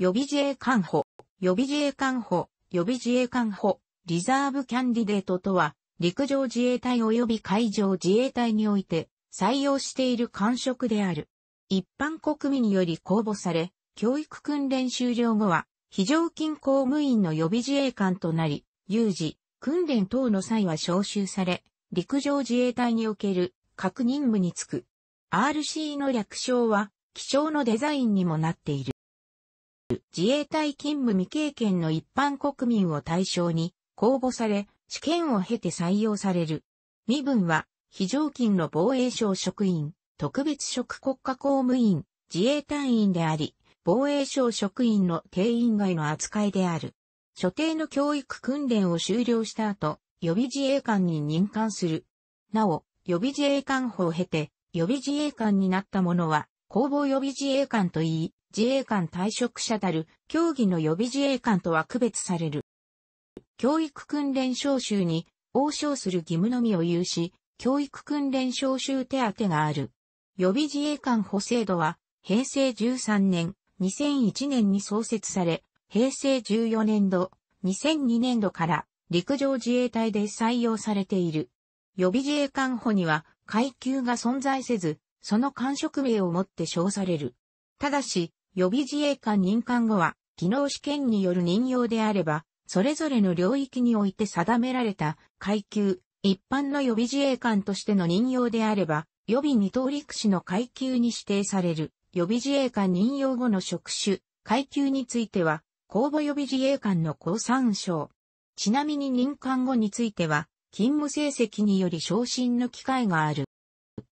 予備自衛官補、予備自衛官補、予備自衛官補、リザーブキャンディデートとは、陸上自衛隊及び海上自衛隊において採用している官職である。一般国民により公募され、教育訓練終了後は、非常勤公務員の予備自衛官となり、有事、訓練等の際は招集され、陸上自衛隊における各任務につく。RC の略称は、貴重のデザインにもなっている。自衛隊勤務未経験の一般国民を対象に公募され、試験を経て採用される。身分は、非常勤の防衛省職員、特別職国家公務員、自衛隊員であり、防衛省職員の定員外の扱いである。所定の教育訓練を終了した後、予備自衛官に任官する。なお、予備自衛官法を経て、予備自衛官になった者は、公募予備自衛官といい、自衛官退職者たる、競技の予備自衛官とは区別される。教育訓練招集に、応召する義務のみを有し、教育訓練招集手当がある。予備自衛官補制度は、平成13年、2001年に創設され、平成14年度、2002年度から陸上自衛隊で採用されている。予備自衛官補には階級が存在せず、その官職名をもって称される。ただし、予備自衛官任官後は、技能試験による任用であれば、それぞれの領域において定められた階級、一般の予備自衛官としての任用であれば、予備二等陸士の階級に指定される、予備自衛官任用後の職種、階級については、公募予備自衛官の高参照。ちなみに任官後については、勤務成績により昇進の機会がある。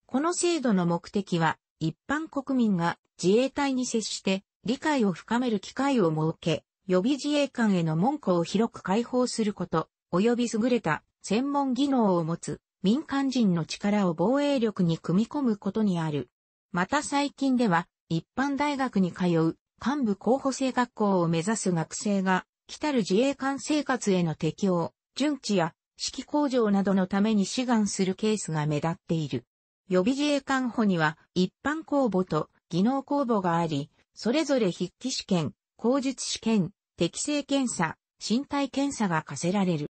この制度の目的は、一般国民が自衛隊に接して理解を深める機会を設け、予備自衛官への門戸を広く開放すること、及び優れた専門技能を持つ民間人の力を防衛力に組み込むことにある。また最近では一般大学に通う幹部候補生学校を目指す学生が来たる自衛官生活への適応、順地や指揮工場などのために志願するケースが目立っている。予備自衛官補には一般公募と技能公募があり、それぞれ筆記試験、口述試験、適正検査、身体検査が課せられる。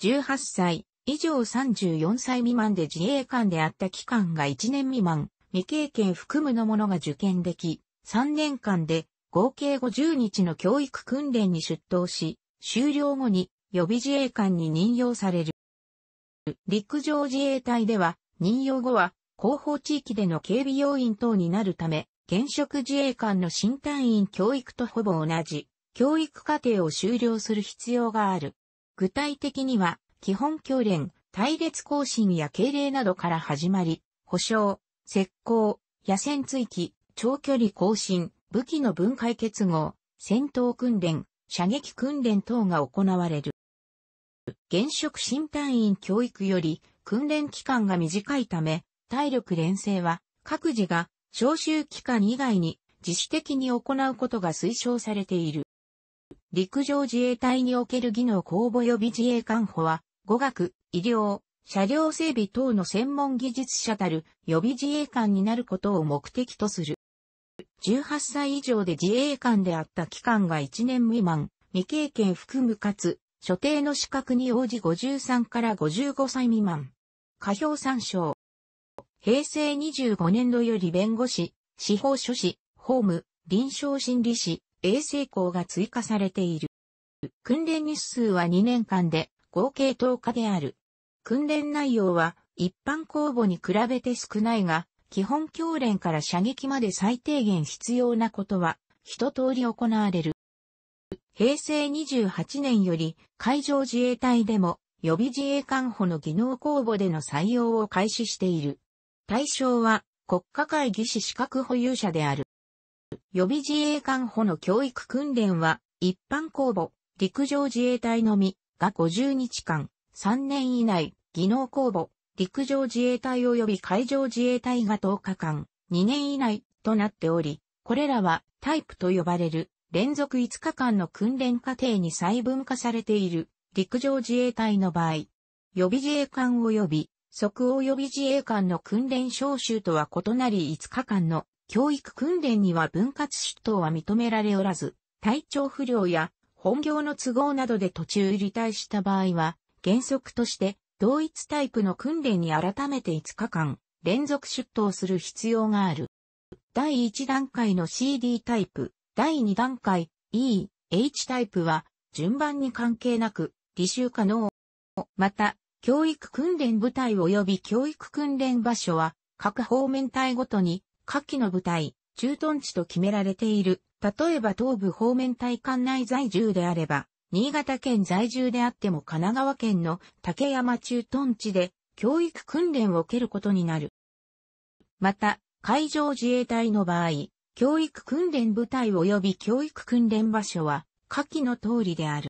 18歳以上34歳未満で自衛官であった期間が1年未満、未経験含むの者が受験でき、3年間で合計50日の教育訓練に出頭し、終了後に予備自衛官に任用される。陸上自衛隊では、任用後は広報地域での警備要員等になるため、現職自衛官の新隊員教育とほぼ同じ、教育課程を修了する必要がある。具体的には、基本教練、隊列更新や敬礼などから始まり、保障、石膏、野戦追記、長距離更新、武器の分解結合、戦闘訓練、射撃訓練等が行われる。現職新隊員教育より訓練期間が短いため、体力連成は、各自が招集機関以外に自主的に行うことが推奨されている。陸上自衛隊における技能公募予備自衛官補は、語学、医療、車両整備等の専門技術者たる予備自衛官になることを目的とする。18歳以上で自衛官であった期間が1年未満、未経験含むかつ、所定の資格に応じ53から55歳未満。下表参照。平成25年度より弁護士、司法書士、法務、臨床心理士、衛生校が追加されている。訓練日数は2年間で合計10日である。訓練内容は一般公募に比べて少ないが、基本教練から射撃まで最低限必要なことは一通り行われる。平成28年より海上自衛隊でも予備自衛官補の技能公募での採用を開始している。対象は国家会議士資格保有者である。予備自衛官補の教育訓練は一般公募、陸上自衛隊のみが50日間、3年以内、技能公募、陸上自衛隊及び海上自衛隊が10日間、2年以内となっており、これらはタイプと呼ばれる連続5日間の訓練過程に細分化されている陸上自衛隊の場合、予備自衛官及び即及び自衛官の訓練招集とは異なり5日間の教育訓練には分割出頭は認められおらず、体調不良や本業の都合などで途中離退した場合は、原則として同一タイプの訓練に改めて5日間連続出頭する必要がある。第1段階の CD タイプ、第2段階 E、H タイプは順番に関係なく履修可能。また、教育訓練部隊及び教育訓練場所は、各方面隊ごとに、下記の部隊、駐屯地と決められている。例えば東部方面隊管内在住であれば、新潟県在住であっても神奈川県の竹山駐屯地で教育訓練を受けることになる。また、海上自衛隊の場合、教育訓練部隊及び教育訓練場所は、下記の通りである。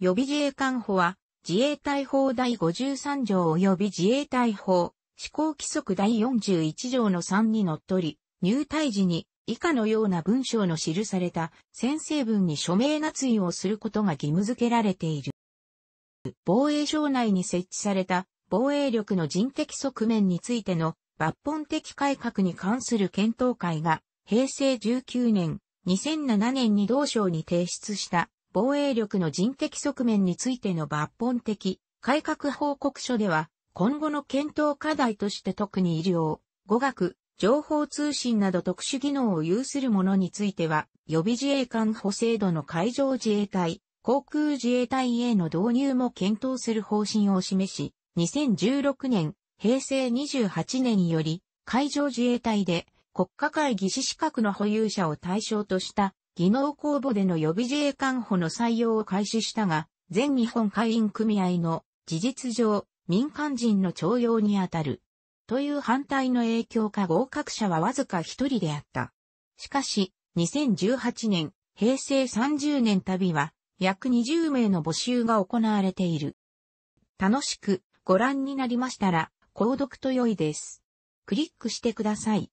予備自衛官補は、自衛隊法第53条及び自衛隊法、施行規則第41条の3にのっとり、入隊時に以下のような文章の記された宣誓文に署名捺印をすることが義務付けられている。防衛省内に設置された防衛力の人的側面についての抜本的改革に関する検討会が平成19年、2007年に同省に提出した防衛力の人的側面についての抜本的改革報告書では、今後の検討課題として特に医療、語学、情報通信など特殊技能を有する者については、予備自衛官補制度の海上自衛隊、航空自衛隊への導入も検討する方針を示し、2016年、平成28年により、海上自衛隊で国家会議士資格の保有者を対象とした技能公募での予備自衛官補の採用を開始したが、全日本会員組合の事実上、民間人の徴用にあたる。という反対の影響か合格者はわずか一人であった。しかし、2018年、平成30年旅は、約20名の募集が行われている。楽しくご覧になりましたら、購読と良いです。クリックしてください。